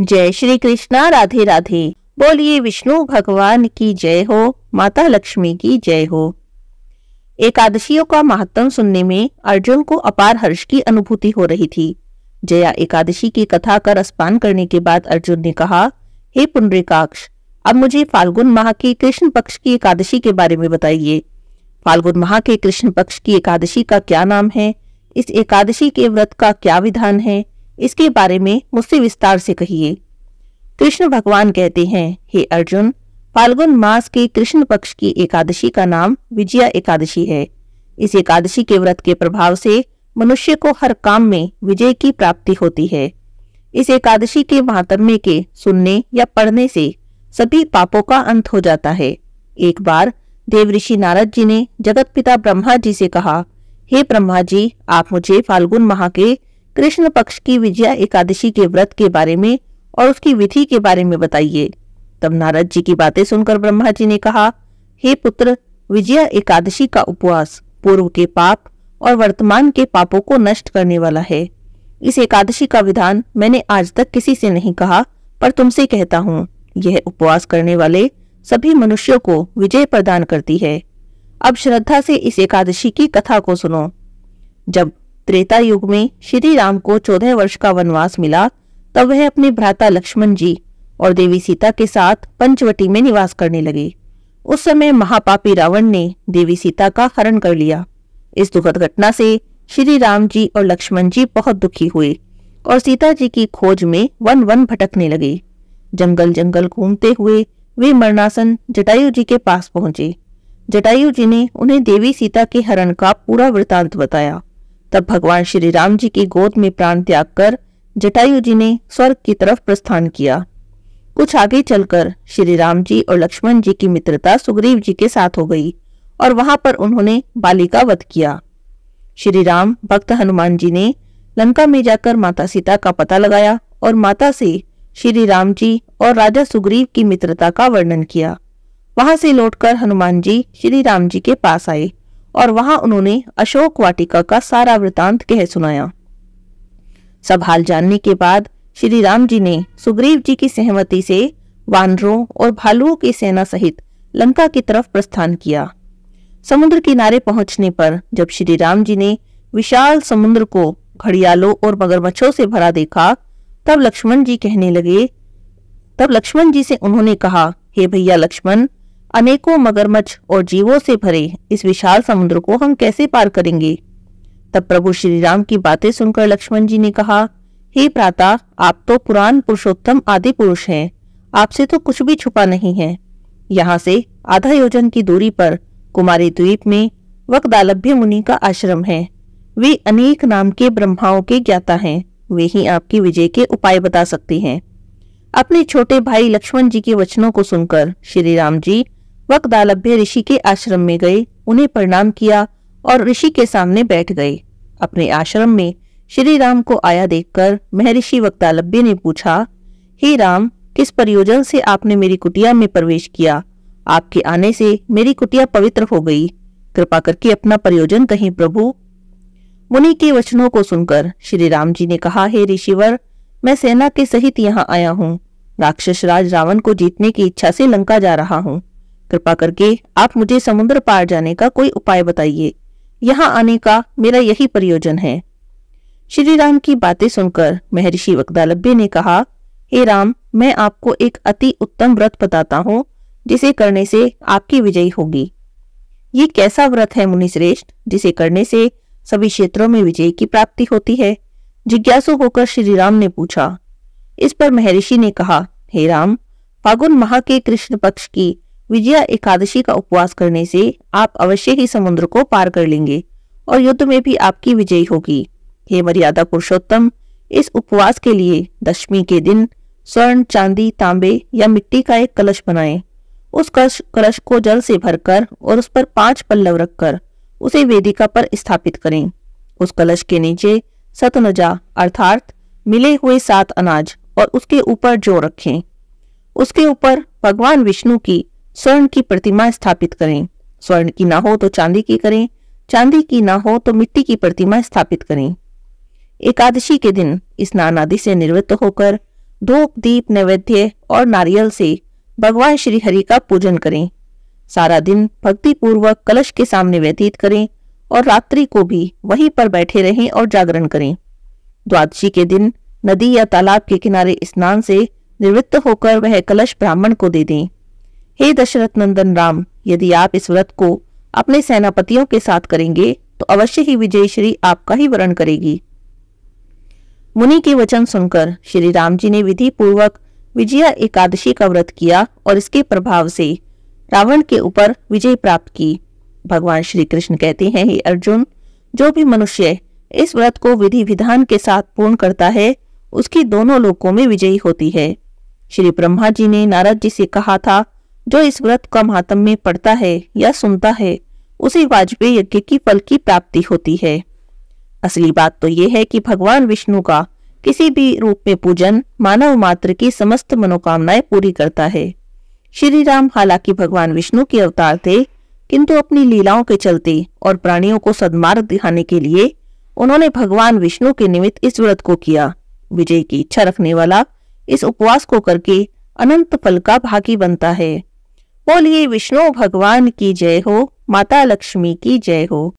जय श्री कृष्णा राधे राधे बोलिए विष्णु भगवान की जय हो माता लक्ष्मी की जय हो एकादशियों का महत्व सुनने में अर्जुन को अपार हर्ष की अनुभूति हो रही थी जया एकादशी की कथा का रसपान करने के बाद अर्जुन ने कहा हे पुनरिकाक्ष अब मुझे फाल्गुन माह के कृष्ण पक्ष की एकादशी के बारे में बताइए फाल्गुन माह के कृष्ण पक्ष की एकादशी का क्या नाम है इस एकादशी के व्रत का क्या विधान है इसके बारे में मुझसे विस्तार से कहिए कृष्ण भगवान कहते हैं हे अर्जुन फाल्गुन मास के कृष्ण पक्ष की एकादशी का नाम विजया एकादशी है इस एकादशी के व्रत के प्रभाव से मनुष्य को हर काम में विजय की प्राप्ति होती है इस एकादशी के महात्म्य के सुनने या पढ़ने से सभी पापों का अंत हो जाता है एक बार देव ऋषि नारद जी ने जगत पिता ब्रह्मा जी से कहा हे ब्रह्मा जी आप मुझे फाल्गुन माह के कृष्ण पक्ष की विजया एकादशी के व्रत के बारे में और उसकी विधि के बारे में बताइए तब नारद जी की बातें सुनकर ब्रह्मा जी ने कहा हे पुत्र विजया एकादशी का उपवास पूर्व के पाप और वर्तमान के पापों को नष्ट करने वाला है इस एकादशी का विधान मैंने आज तक किसी से नहीं कहा पर तुमसे कहता हूँ यह उपवास करने वाले सभी मनुष्यों को विजय प्रदान करती है अब श्रद्धा से इस एकादशी की कथा को सुनो जब त्रेता युग में श्री राम को चौदह वर्ष का वनवास मिला तब वह अपने भ्राता लक्ष्मण जी और देवी सीता के साथ पंचवटी में निवास करने लगे उस समय महापापी रावण ने देवी सीता का हरण कर लिया इस दुखद घटना से श्री राम जी और लक्ष्मण जी बहुत दुखी हुए और सीता जी की खोज में वन वन भटकने लगे जंगल जंगल घूमते हुए वे मरणासन जटायु जी के पास पहुंचे जटायु जी ने उन्हें देवी सीता के हरण का पूरा वृतांत बताया तब भगवान श्री राम जी की गोद में प्राण त्याग कर जटायु जी ने स्वर्ग की तरफ प्रस्थान किया कुछ आगे चलकर श्री राम जी और लक्ष्मण जी की मित्रता सुग्रीव जी के साथ हो गई और वहां पर उन्होंने बालिका वध किया श्री राम भक्त हनुमान जी ने लंका में जाकर माता सीता का पता लगाया और माता से श्री राम जी और राजा सुग्रीव की मित्रता का वर्णन किया वहां से लौटकर हनुमान जी श्री राम जी के पास आए और वहां उन्होंने अशोक वाटिका का सारा वृतांत कह सुनाया सब हाल जानने के बाद श्री राम जी ने सुग्रीव जी की सहमति से वानरों और भालुओं की सेना सहित लंका की तरफ प्रस्थान किया समुद्र किनारे पहुंचने पर जब श्री राम जी ने विशाल समुद्र को घड़ियालों और मगरमच्छों से भरा देखा तब लक्ष्मण जी कहने लगे तब लक्ष्मण जी से उन्होंने कहा हे भैया लक्ष्मण अनेकों मगरमच्छ और जीवों से भरे इस विशाल समुद्र को हम कैसे पार करेंगे तब प्रभु श्री राम की बातें सुनकर लक्ष्मण जी ने कहा हे प्राता आप तो पुराण पुरुषोत्तम आदि पुरुष हैं आपसे तो कुछ भी छुपा नहीं है यहाँ से आधा योजन की दूरी पर कुमारी द्वीप में वकदालभ्य मुनि का आश्रम है वे अनेक नाम के ब्रह्माओं के ज्ञाता हैं वे ही आपकी विजय के उपाय बता सकते हैं अपने छोटे भाई लक्ष्मण जी के वचनों को सुनकर श्री राम जी दालभ्य ऋषि के आश्रम में गए उन्हें प्रणाम किया और ऋषि के सामने बैठ गए अपने आश्रम में श्री राम को आया देखकर महर्षि वक्तालभ्य ने पूछा हे राम किस प्रयोजन से आपने मेरी कुटिया में प्रवेश किया आपके आने से मेरी कुटिया पवित्र हो गई कृपा करके अपना प्रयोजन कहें प्रभु मुनि के वचनों को सुनकर श्री राम जी ने कहा हे ऋषिवर मैं सेना के सहित यहाँ आया हूँ राक्षस राज रावण को जीतने की इच्छा से लंका जा रहा हूँ कृपा करके आप मुझे समुद्र पार जाने का कोई उपाय बताइए यहाँ आने का मेरा यही प्रयोजन है श्री राम की बातें सुनकर महर्षि वक्दालब्बे ने कहा हे राम मैं आपको एक अति उत्तम व्रत बताता हूँ जिसे करने से आपकी विजय होगी ये कैसा व्रत है मुनिश्रेष्ठ जिसे करने से सभी क्षेत्रों में विजय की प्राप्ति होती है जिज्ञासु होकर श्री राम ने पूछा इस पर महर्षि ने कहा हे राम फागुन माह के कृष्ण पक्ष की विजया एकादशी का उपवास करने से आप अवश्य ही समुद्र को पार कर लेंगे और युद्ध में भी आपकी विजय होगी हे मर्यादा पुरुषोत्तम इस उपवास के लिए दशमी के दिन स्वर्ण चांदी तांबे या मिट्टी का एक कलश बनाएं। उस कलश कलश को जल से भरकर और उस पर पांच पल्लव रखकर उसे वेदिका पर स्थापित करें उस कलश के नीचे सतनजा अर्थात मिले हुए सात अनाज और उसके ऊपर जो रखें उसके ऊपर भगवान विष्णु की स्वर्ण की प्रतिमा स्थापित करें स्वर्ण की ना हो तो चांदी की करें चांदी की ना हो तो मिट्टी की प्रतिमा स्थापित करें एकादशी के दिन स्नान आदि से निवृत्त होकर धूप दीप नैवेद्य और नारियल से भगवान श्री हरि का पूजन करें सारा दिन भक्ति पूर्वक कलश के सामने व्यतीत करें और रात्रि को भी वहीं पर बैठे रहें और जागरण करें द्वादशी के दिन नदी या तालाब के किनारे स्नान से निवृत्त होकर वह कलश ब्राह्मण को दे दें हे दशरथ नंदन राम यदि आप इस व्रत को अपने सेनापतियों के साथ करेंगे तो अवश्य ही विजयश्री आपका ही वरण करेगी मुनि के वचन सुनकर श्री राम जी ने विधि पूर्वक विजया एकादशी का व्रत किया और इसके प्रभाव से रावण के ऊपर विजय प्राप्त की भगवान श्री कृष्ण कहते हैं हे अर्जुन जो भी मनुष्य इस व्रत को विधि विधान के साथ पूर्ण करता है उसकी दोनों लोकों में विजयी होती है श्री ब्रह्मा जी ने नारद जी से कहा था जो इस व्रत का महात्म में पढ़ता है या सुनता है उसे वाजपेयी यज्ञ की फल की प्राप्ति होती है असली बात तो यह है कि भगवान विष्णु का किसी भी रूप में पूजन मानव मात्र की समस्त मनोकामनाएं पूरी करता है श्री राम हालांकि भगवान विष्णु के अवतार थे किंतु अपनी लीलाओं के चलते और प्राणियों को सदमार्ग दिखाने के लिए उन्होंने भगवान विष्णु के निमित्त इस व्रत को किया विजय की इच्छा रखने वाला इस उपवास को करके अनंत फल का भागी बनता है बोलिए विष्णु भगवान की जय हो माता लक्ष्मी की जय हो